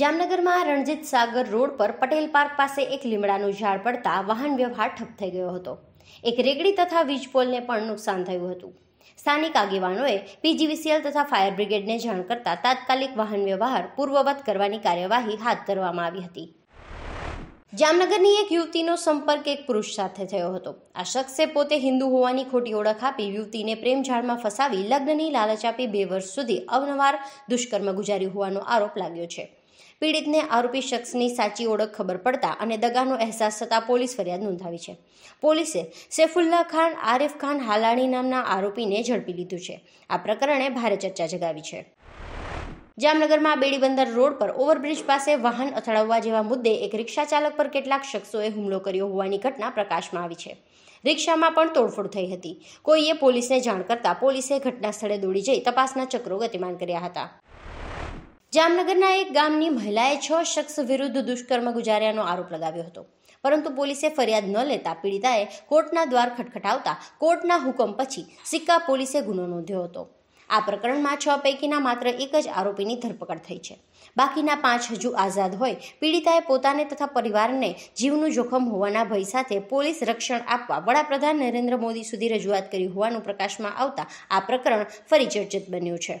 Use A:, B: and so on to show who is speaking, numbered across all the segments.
A: જામનગરમાં રણજીત સાગર રોડ પર પટેલ પાર્ક પાસે એક લીમડાનું ઝાડ પડતા વાહન વ્યવહાર ઠપ થઈ ગયો હતો એક રેગડી તથા વીજપોલને પણ નુકસાન થયું હતું સ્થાનિક આગેવાનોએ પીજીવીસીએલ તથા ફાયર બ્રિગેડને જાણ કરતા તાત્કાલિક વાહન વ્યવહાર પૂર્વવત કરવાની કાર્યવાહી હાથ ધરવામાં આવી હતી જામનગરની એક યુવતીનો સંપર્ક એક પુરુષ સાથે થયો હતો આ શખ્સે પોતે હિન્દુ હોવાની ખોટી ઓળખ આપી યુવતીને પ્રેમ ઝાડમાં ફસાવી લગ્નની લાલચ આપી બે વર્ષ સુધી અવનવાર દુષ્કર્મ ગુજાર્યું હોવાનો આરોપ લાગ્યો છે પીડિતને આરોપી શખ્સની સાચી ઓળખ ખબર પડતા અને દગાનો અહેસાસ થતાં પોલીસ ફરિયાદ નોંધાવી છે પોલીસે સૈફુલ્લા ખાન આરિફ ખાન હાલાણી નામના આરોપીને ઝડપી લીધું છે આ પ્રકરણે ભારે ચર્ચા જગાવી છે જામનગરમાં બેડીબંદર રોડ પર ઓવરબ્રિજ પાસે વાહન અથડાવવા જેવા મુદ્દે એક રિક્ષા ચાલક પર કેટલાક શખ્સોએ હુમલો કર્યો હોવાની ઘટના પ્રકાશમાં આવી છે રિક્ષામાં પણ તોડફોડ થઈ હતી કોઈએ પોલીસને જાણ કરતા પોલીસે ઘટના સ્થળે દોડી જઈ તપાસના ચક્રો ગતિમાન કર્યા હતા જામનગરના એક ગામની મહિલાએ છ શખ્સ વિરુદ્ધ દુષ્કર્મ ગુજાર્યાનો આરોપ લગાવ્યો હતો પરંતુ પોલીસે ફરિયાદ ન લેતા પીડિતાએ કોર્ટના દ્વાર ખટખટાવતા કોર્ટના હુકમ પછી સિક્કા પોલીસે ગુનો નોંધ્યો હતો આ પ્રકરણમાં છ પૈકીના માત્ર એક જ આરોપીની ધરપકડ થઈ છે બાકીના પાંચ હજુ આઝાદ હોય પીડિતાએ પોતાને તથા પરિવારને જીવનું જોખમ હોવાના ભય સાથે પોલીસ રક્ષણ આપવા વડાપ્રધાન નરેન્દ્ર મોદી સુધી રજૂઆત કરી હોવાનું પ્રકાશમાં આવતા આ પ્રકરણ ફરી ચર્ચિત બન્યું છે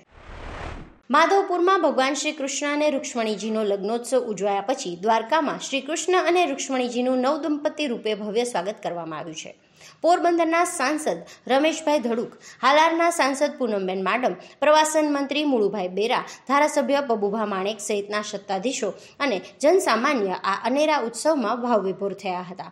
A: માધવપુરમાં ભગવાન શ્રી કૃષ્ણ અને રૂક્ષ્મણીજીનો લગ્નોત્સવ ઉજવાયા પછી દ્વારકામાં શ્રી કૃષ્ણ અને રૂક્ષ્મણીજીનું નવદંપતિ રૂપે ભવ્ય સ્વાગત કરવામાં આવ્યું છે પોરબંદરના સાંસદ રમેશભાઈ ધડુક હાલારના સાંસદ પૂનમબેન માડમ પ્રવાસન મંત્રી મુળુભાઈ બેરા ધારાસભ્ય પબુભા માણેક સહિતના સત્તાધીશો અને જનસામાન્ય આ અનેરા ઉત્સવમાં ભાવવિભોર થયા હતા